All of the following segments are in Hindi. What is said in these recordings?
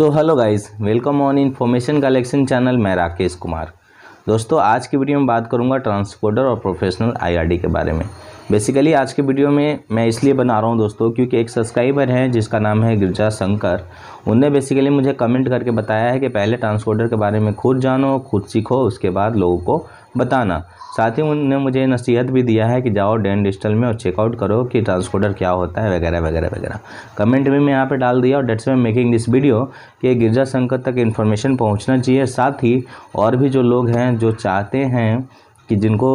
so hello guys welcome on information collection channel मैं राकेश कुमार दोस्तों आज की वीडियो में बात करूंगा ट्रांसपोर्टर और प्रोफेशनल आईआरडी के बारे में बेसिकली आज के वीडियो में मैं इसलिए बना रहा हूँ दोस्तों क्योंकि एक सब्सक्राइबर है जिसका नाम है गिरजा शंकर उनने बेसिकली मुझे कमेंट करके बताया है कि पहले ट्रांसपोर्टर के बारे में खुद जानो खुद सीखो उसके बाद लोगों को बताना साथ ही उनने मुझे नसीहत भी दिया है कि जाओ डेन डिजिटल में और चेकआउट करो कि ट्रांसपोर्टर क्या होता है वगैरह वगैरह वगैरह कमेंट भी मैं यहाँ पे डाल दिया और डेट्स में मेकिंग दिस वीडियो कि गिरजा शंकर तक इन्फॉर्मेशन पहुँचना चाहिए साथ ही और भी जो लोग हैं जो चाहते हैं कि जिनको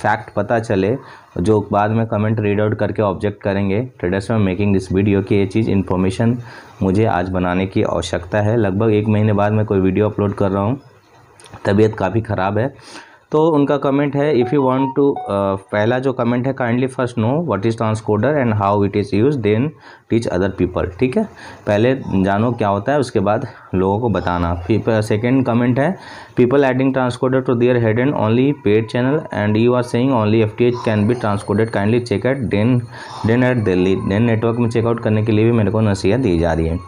फैक्ट पता चले जो बाद में कमेंट रीड आउट करके ऑब्जेक्ट करेंगे ट्रेडर्स में मेकिंग दिस वीडियो की ये चीज़ इन्फॉर्मेशन मुझे आज बनाने की आवश्यकता है लगभग एक महीने बाद मैं कोई वीडियो अपलोड कर रहा हूँ तबीयत काफ़ी ख़राब है तो उनका कमेंट है इफ़ यू वांट टू पहला जो कमेंट है kindly first know what is transcoder and how it is use then teach other people ठीक है पहले जानो क्या होता है उसके बाद लोगों को बताना फिर सेकेंड uh, कमेंट है people adding transcoder to their head and only paid channel and you are saying only F can be transcoded kindly check at Den Den at Delhi Den network में चेकआउट करने के लिए भी मेरे को नसीहत दी जा रही है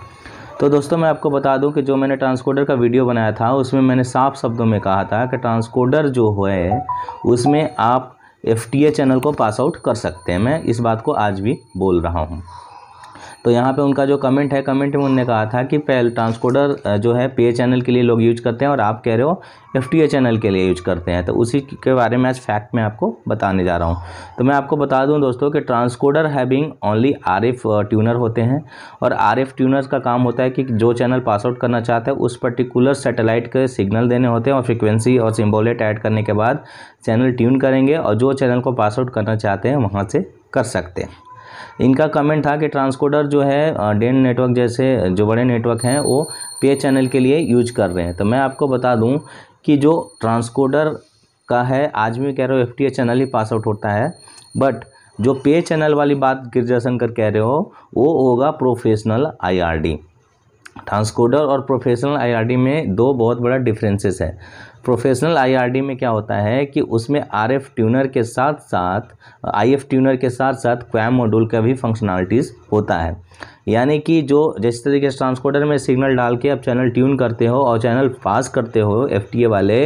तो दोस्तों मैं आपको बता दूं कि जो मैंने ट्रांसकोडर का वीडियो बनाया था उसमें मैंने साफ शब्दों में कहा था कि ट्रांसकोडर जो है उसमें आप एफ चैनल को पास आउट कर सकते हैं मैं इस बात को आज भी बोल रहा हूँ तो यहाँ पे उनका जो कमेंट है कमेंट में उनने कहा था कि पहले ट्रांसकोडर जो है पे चैनल के लिए लोग यूज करते हैं और आप कह रहे हो एफ चैनल के लिए यूज करते हैं तो उसी के बारे में आज फैक्ट मैं आपको बताने जा रहा हूँ तो मैं आपको बता दूँ दोस्तों कि transcoder having only R tuner होते हैं और आर ट्यूनर का काम होता है कि जो चैनल पास आउट करना चाहते हैं उस पर्टिकुलर सेटेलाइट के सिग्नल देने होते हैं और फ्रिक्वेंसी और सिम्बोलेट ऐड करने के बाद चैनल ट्यून करेंगे और जो चैनल को पास आउट करना चाहते हैं वहाँ से कर सकते हैं इनका कमेंट था कि ट्रांसकोडर जो है डेन नेटवर्क जैसे जो बड़े नेटवर्क हैं वो पे चैनल के लिए यूज कर रहे हैं तो मैं आपको बता दूं कि जो ट्रांसकोडर का है आज भी कह रहे हो एफ टी चैनल ही पास आउट होता है बट जो पे चैनल वाली बात गिरजाशंकर कह रहे हो वो होगा प्रोफेशनल आईआरडी ट्रांसकोडर और प्रोफेशनल आईआरडी में दो बहुत बड़ा डिफरेंसेस है प्रोफेशनल आईआरडी में क्या होता है कि उसमें आरएफ ट्यूनर के साथ साथ आईएफ ट्यूनर के साथ साथ क्वैम मॉड्यूल का भी फंक्शनलिटीज़ होता है यानी कि जो जिस तरीके से ट्रांसकोडर में सिग्नल डाल के आप चैनल ट्यून करते हो और चैनल पास करते हो एफ वाले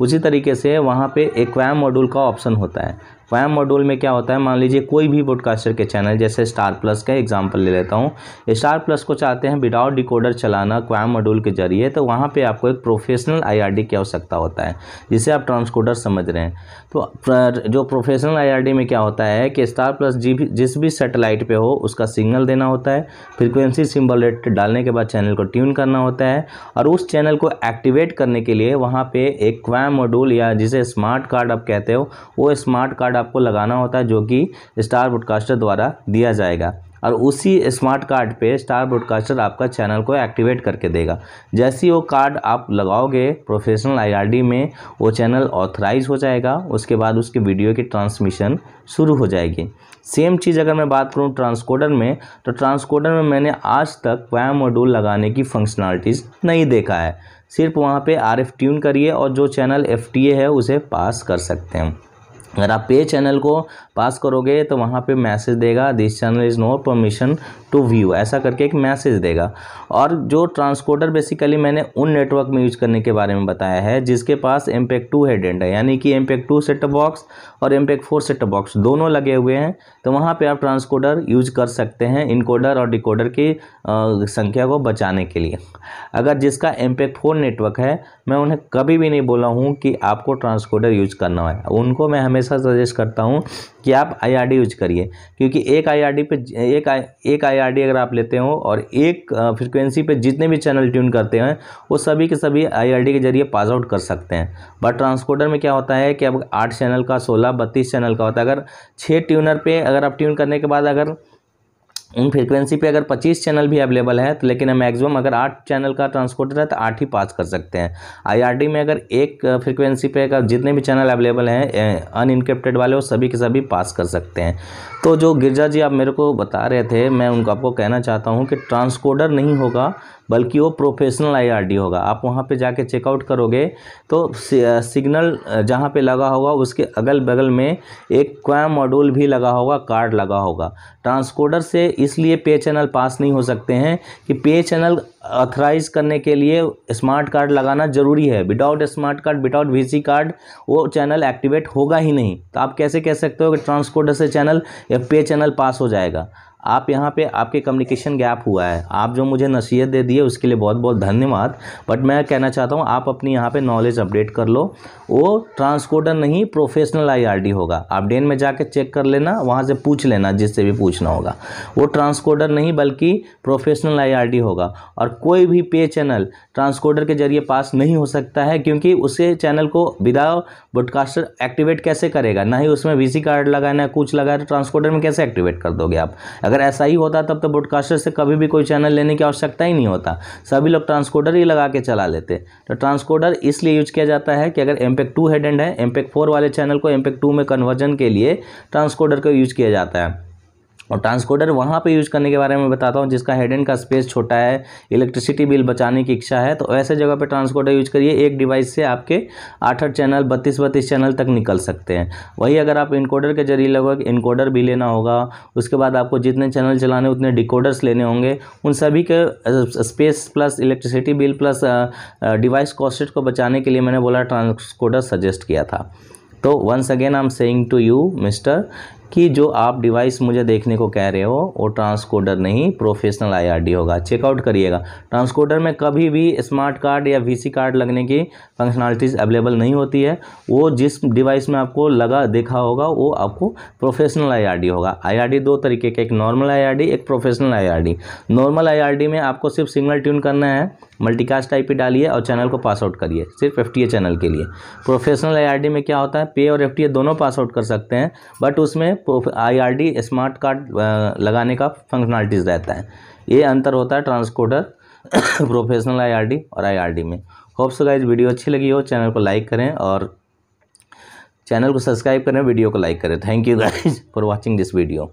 उसी तरीके से वहाँ पर एक क्वैम मॉड्यूल का ऑप्शन होता है वैम मॉड्यूल में क्या होता है मान लीजिए कोई भी ब्रॉडकास्टर के चैनल जैसे स्टार प्लस का एग्जाम्पल ले लेता हूँ स्टार प्लस को चाहते हैं विदाउट डिकोडर चलाना क्वैम मॉड्यूल के जरिए तो वहाँ पर आपको एक प्रोफेशनल आईआरडी की आवश्यकता होता है जिसे आप ट्रांसकोडर समझ रहे हैं तो जो प्रोफेशनल आई में क्या होता है कि स्टार प्लस जी भी जिस भी सेटेलाइट पर हो उसका सिग्नल देना होता है फ्रिक्वेंसी सिम्बल रेट डालने के बाद चैनल को ट्यून करना होता है और उस चैनल को एक्टिवेट करने के लिए वहाँ पर एक क्वैम मॉड्यूल या जिसे स्मार्ट कार्ड आप कहते हो वो स्मार्ट कार्ड कार्ड आपको लगाना होता है जो कि स्टार ब्रॉडकास्टर द्वारा दिया जाएगा और उसी स्मार्ट कार्ड पे स्टार ब्रॉडकास्टर आपका चैनल को एक्टिवेट करके देगा जैसे ही वो कार्ड आप लगाओगे प्रोफेशनल आईआरडी में वो चैनल ऑथराइज हो जाएगा उसके बाद उसके वीडियो की ट्रांसमिशन शुरू हो जाएगी सेम चीज़ अगर मैं बात करूँ ट्रांसकोडर में तो ट्रांसकोडर में मैंने आज तक वैम मॉड्यूल लगाने की फंक्शनलिटीज़ नहीं देखा है सिर्फ वहाँ पर आर ट्यून करिए और जो चैनल एफ है उसे पास कर सकते हैं अगर आप पे चैनल को पास करोगे तो वहाँ पे मैसेज देगा this channel is no permission to view ऐसा करके एक मैसेज देगा और जो ट्रांसकोडर बेसिकली मैंने उन नेटवर्क में यूज़ करने के बारे में बताया है जिसके पास एम टू है है यानी कि एम टू सेटअप बॉक्स और एम फोर सेटअप बॉक्स दोनों लगे हुए हैं तो वहाँ पर आप ट्रांसकोडर यूज कर सकते हैं इनकोडर और डिकोडर की संख्या को बचाने के लिए अगर जिसका एम फोर नेटवर्क है मैं उन्हें कभी भी नहीं बोला हूँ कि आपको ट्रांसकोडर यूज करना है उनको मैं हमेशा सजेस्ट करता हूँ कि आप आई यूज करिए क्योंकि एक आई पे एक एक आई आईआरडी अगर आप लेते हो और एक फ्रिक्वेंसी पे जितने भी चैनल ट्यून करते हैं वो सभी के सभी आईआरडी के जरिए पास आउट कर सकते हैं बट ट्रांसकोडर में क्या होता है कि अब आठ चैनल का सोलह बत्तीस चैनल का होता है अगर छः ट्यूनर पर अगर आप ट्यून करने के बाद अगर इन फ्रीक्वेंसी पे अगर 25 चैनल भी अवेलेबल है तो लेकिन हम मैक्सिमम अगर आठ चैनल का ट्रांसपोर्टर है तो आठ ही पास कर सकते हैं आईआरडी में अगर एक फ्रीक्वेंसी पे अगर जितने भी चैनल अवेलेबल हैं अनइनक्रिप्टेड वाले वो सभी के सभी पास कर सकते हैं तो जो गिरजा जी आप मेरे को बता रहे थे मैं उनको आपको कहना चाहता हूँ कि ट्रांसकोडर नहीं होगा बल्कि वो प्रोफेशनल आईआरडी होगा आप वहाँ पे जाके चेकआउट करोगे तो सिग्नल जहाँ पे लगा होगा उसके अगल बगल में एक क्वैम मॉड्यूल भी लगा होगा कार्ड लगा होगा ट्रांसकोडर से इसलिए पे चैनल पास नहीं हो सकते हैं कि पे चैनल ऑथराइज करने के लिए स्मार्ट कार्ड लगाना जरूरी है without smart card without VC card वो चैनल एक्टिवेट होगा ही नहीं तो आप कैसे कह सकते हो कि ट्रांसपोर्टर से चैनल या पे चैनल पास हो जाएगा आप यहाँ पे आपके कम्युनिकेशन गैप हुआ है आप जो मुझे नसीहत दे दिए उसके लिए बहुत बहुत धन्यवाद बट मैं कहना चाहता हूँ आप अपनी यहाँ पे नॉलेज अपडेट कर लो वो ट्रांसकोडर नहीं प्रोफेशनल आईआरडी होगा आप डेन में जाके चेक कर लेना वहाँ से पूछ लेना जिससे भी पूछना होगा वो ट्रांसकोडर नहीं बल्कि प्रोफेशनल आई होगा और कोई भी पे चैनल ट्रांसकोडर के जरिए पास नहीं हो सकता है क्योंकि उसे चैनल को विदा ब्रॉडकास्टर एक्टिवेट कैसे करेगा ना ही उसमें वीसी कार्ड लगाना है कुछ लगाना ट्रांसकोडर तो में कैसे एक्टिवेट कर दोगे आप अगर ऐसा ही होता तब तो ब्रॉडकास्टर से कभी भी कोई चैनल लेने की आवश्यकता ही नहीं होता सभी लोग ट्रांसकोडर ही लगा के चला लेते तो ट्रांसकोडर इसलिए यूज किया जाता है कि अगर एमपेक टू हेड एंड है एमपेक फोर e वाले चैनल को एमपेक टू e में कन्वर्जन के लिए ट्रांसकोडर का यूज किया जाता है और ट्रांसकोडर वहाँ पे यूज़ करने के बारे में बताता हूँ जिसका हेड एंड का स्पेस छोटा है इलेक्ट्रिसिटी बिल बचाने की इच्छा है तो ऐसे जगह पे ट्रांसकोडर यूज करिए एक डिवाइस से आपके आठ आठ चैनल बत्तीस बत्तीस चैनल तक निकल सकते हैं वही अगर आप इनकोडर के जरिए लगभग इनकोडर भी लेना होगा उसके बाद आपको जितने चैनल चलाने उतने डिकोडर्स लेने होंगे उन सभी के space plus electricity bill plus device costed को बचाने के लिए मैंने बोला ट्रांसकोडर सजेस्ट किया था तो once again I am saying to you mister कि जो आप डिवाइस मुझे देखने को कह रहे हो वो ट्रांसकोडर नहीं प्रोफेशनल आईआरडी होगा चेकआउट करिएगा ट्रांसकोडर में कभी भी स्मार्ट कार्ड या वीसी कार्ड लगने की फंक्शनलिटीज़ अवेलेबल नहीं होती है वो जिस डिवाइस में आपको लगा देखा होगा वो आपको प्रोफेशनल आईआरडी होगा आईआरडी दो तरीके का एक नॉर्मल आई एक प्रोफेशनल आई नॉर्मल आई में आपको सिर्फ सिग्नल ट्यून करना है मल्टीकास्ट टाइप ही डालिए और चैनल को पास आउट करिए सिर्फ एफ चैनल के लिए प्रोफेशनल आई में क्या होता है पे और एफ दोनों पास आउट कर सकते हैं बट उसमें आईआरडी स्मार्ट कार्ड लगाने का फंक्शनलिटीज़ रहता है ये अंतर होता है ट्रांसकोडर प्रोफेशनल आईआरडी और आईआरडी में होप सो गाइज वीडियो अच्छी लगी हो चैनल को लाइक करें और चैनल को सब्सक्राइब करें वीडियो को लाइक करें thank you guys for watching this video